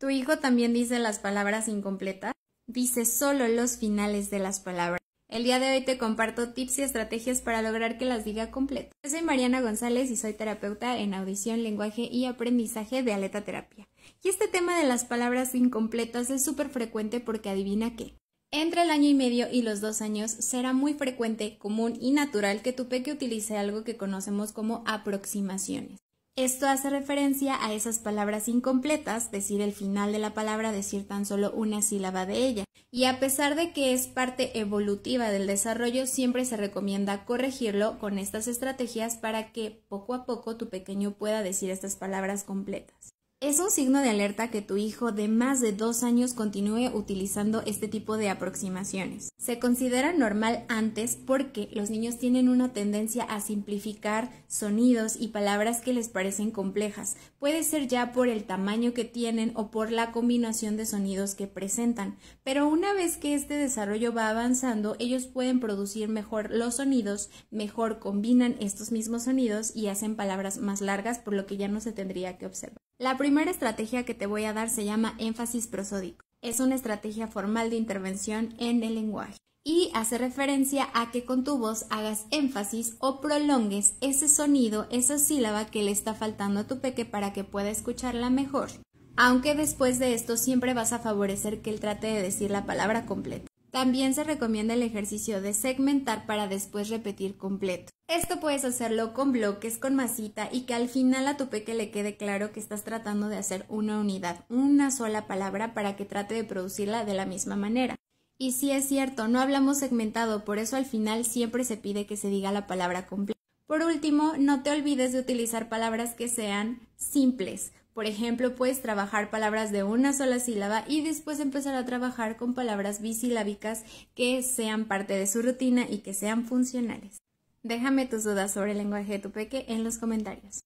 Tu hijo también dice las palabras incompletas. Dice solo los finales de las palabras. El día de hoy te comparto tips y estrategias para lograr que las diga completas. Yo soy Mariana González y soy terapeuta en audición, lenguaje y aprendizaje de Aleta Terapia. Y este tema de las palabras incompletas es súper frecuente porque adivina qué. Entre el año y medio y los dos años será muy frecuente, común y natural que tu peque utilice algo que conocemos como aproximaciones. Esto hace referencia a esas palabras incompletas, decir el final de la palabra, decir tan solo una sílaba de ella. Y a pesar de que es parte evolutiva del desarrollo, siempre se recomienda corregirlo con estas estrategias para que poco a poco tu pequeño pueda decir estas palabras completas. Es un signo de alerta que tu hijo de más de dos años continúe utilizando este tipo de aproximaciones. Se considera normal antes porque los niños tienen una tendencia a simplificar sonidos y palabras que les parecen complejas. Puede ser ya por el tamaño que tienen o por la combinación de sonidos que presentan. Pero una vez que este desarrollo va avanzando, ellos pueden producir mejor los sonidos, mejor combinan estos mismos sonidos y hacen palabras más largas, por lo que ya no se tendría que observar. La primera estrategia que te voy a dar se llama énfasis prosódico. Es una estrategia formal de intervención en el lenguaje y hace referencia a que con tu voz hagas énfasis o prolongues ese sonido, esa sílaba que le está faltando a tu peque para que pueda escucharla mejor. Aunque después de esto siempre vas a favorecer que él trate de decir la palabra completa. También se recomienda el ejercicio de segmentar para después repetir completo. Esto puedes hacerlo con bloques, con masita y que al final a tu peque le quede claro que estás tratando de hacer una unidad, una sola palabra para que trate de producirla de la misma manera. Y si es cierto, no hablamos segmentado, por eso al final siempre se pide que se diga la palabra completa. Por último, no te olvides de utilizar palabras que sean simples. Por ejemplo, puedes trabajar palabras de una sola sílaba y después empezar a trabajar con palabras bisilábicas que sean parte de su rutina y que sean funcionales. Déjame tus dudas sobre el lenguaje de tu peque en los comentarios.